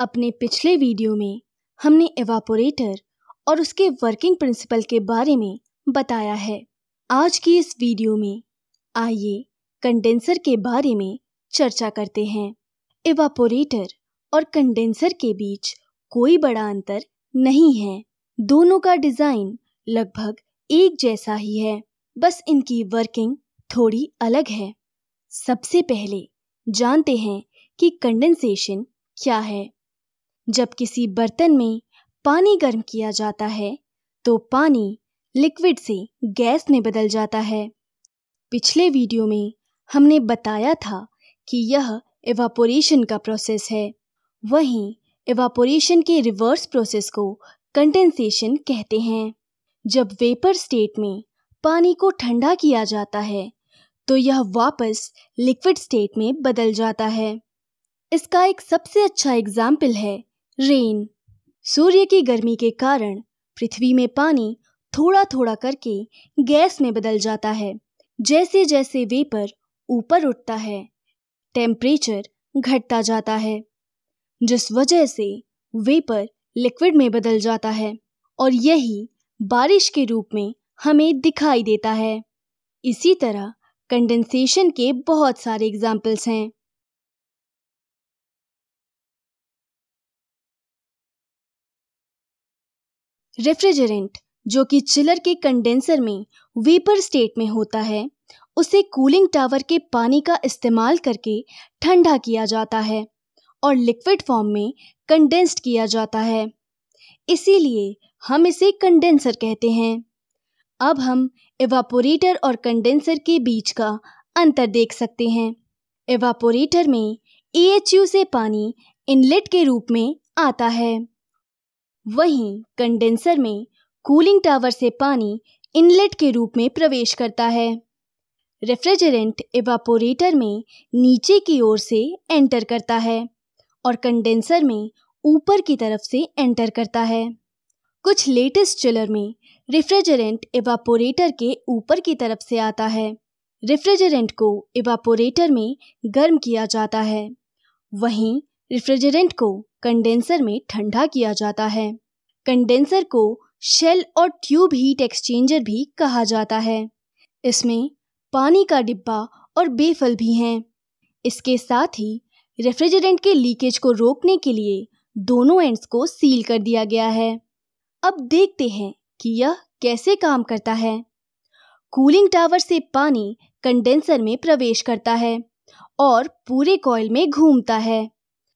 अपने पिछले वीडियो में हमने एवापोरेटर और उसके वर्किंग प्रिंसिपल के बारे में बताया है आज की इस वीडियो में आइए कंडेंसर के बारे में चर्चा करते हैं एवापोरेटर और कंडेंसर के बीच कोई बड़ा अंतर नहीं है दोनों का डिज़ाइन लगभग एक जैसा ही है बस इनकी वर्किंग थोड़ी अलग है सबसे पहले जानते हैं कि कंडेंसेशन क्या है जब किसी बर्तन में पानी गर्म किया जाता है तो पानी लिक्विड से गैस में बदल जाता है पिछले वीडियो में हमने बताया था कि यह एवापोरेशन का प्रोसेस है वहीं एवापोरेशन के रिवर्स प्रोसेस को कंडेंसेशन कहते हैं जब वेपर स्टेट में पानी को ठंडा किया जाता है तो यह वापस लिक्विड स्टेट में बदल जाता है इसका एक सबसे अच्छा एग्जाम्पल है रेन सूर्य की गर्मी के कारण पृथ्वी में पानी थोड़ा थोड़ा करके गैस में बदल जाता है जैसे जैसे वेपर ऊपर उठता है टेम्परेचर घटता जाता है जिस वजह से वेपर लिक्विड में बदल जाता है और यही बारिश के रूप में हमें दिखाई देता है इसी तरह कंडेंसेशन के बहुत सारे एग्जाम्पल्स हैं रेफ्रिजरेंट जो कि चिलर के कंडेंसर में वीपर स्टेट में होता है उसे कूलिंग टावर के पानी का इस्तेमाल करके ठंडा किया जाता है और लिक्विड फॉर्म में कंडेंस्ड किया जाता है इसीलिए हम इसे कंडेंसर कहते हैं अब हम एवापोरेटर और कंडेंसर के बीच का अंतर देख सकते हैं एवापोरेटर में ए से पानी इनलेट के रूप में आता है वहीं कंडेंसर में कूलिंग टावर से पानी इनलेट के रूप में प्रवेश करता है रेफ्रिजरेंट एवापोरेटर में नीचे की ओर से एंटर करता है और कंडेंसर में ऊपर की तरफ से एंटर करता है कुछ लेटेस्ट चिलर में रेफ्रिजरेंट एवापोरेटर के ऊपर की तरफ से आता है रेफ्रिजरेंट को एवापोरेटर में गर्म किया जाता है वहीं रेफ्रिजरेंट को कंडेंसर में ठंडा किया जाता है कंडेंसर को शेल और ट्यूब हीट एक्सचेंजर भी कहा जाता है इसमें पानी का डिब्बा और बेफल भी हैं इसके साथ ही रेफ्रिजरेंट के लीकेज को रोकने के लिए दोनों एंड्स को सील कर दिया गया है अब देखते हैं कि यह कैसे काम करता है कूलिंग टावर से पानी कंडेंसर में प्रवेश करता है और पूरे कॉयल में घूमता है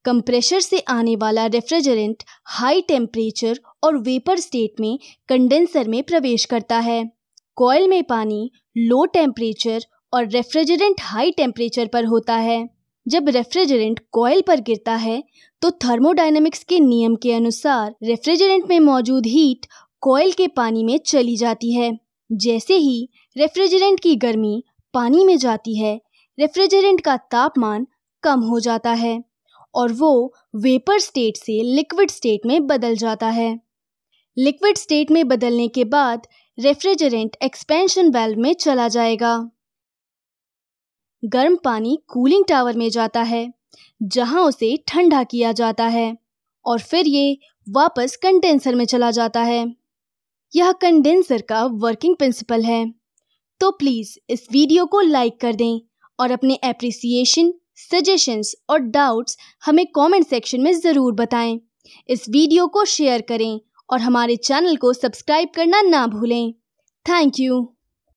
कंप्रेशर से आने वाला रेफ्रिजरेंट हाई टेम्परेचर और वेपर स्टेट में कंडेंसर में प्रवेश करता है कॉयल में पानी लो टेम्परेचर और रेफ्रिजरेंट हाई टेम्परेचर पर होता है जब रेफ्रिजरेंट कॉयल पर गिरता है तो थर्मोडाइनमिक्स के नियम के अनुसार रेफ्रिजरेंट में मौजूद हीट कॉयल के पानी में चली जाती है जैसे ही रेफ्रिजरेंट की गर्मी पानी में जाती है रेफ्रिजरेंट का तापमान कम हो जाता है और वो वेपर स्टेट से लिक्विड स्टेट में बदल जाता है लिक्विड स्टेट में बदलने के बाद रेफ्रिजरेंट एक्सपेंशन वेल्व में चला जाएगा गर्म पानी कूलिंग टावर में जाता है जहां उसे ठंडा किया जाता है और फिर ये वापस कंडेंसर में चला जाता है यह कंडेंसर का वर्किंग प्रिंसिपल है तो प्लीज़ इस वीडियो को लाइक कर दें और अपने एप्रिसिएशन सजेशंस और डाउट्स हमें कमेंट सेक्शन में ज़रूर बताएं इस वीडियो को शेयर करें और हमारे चैनल को सब्सक्राइब करना ना भूलें थैंक यू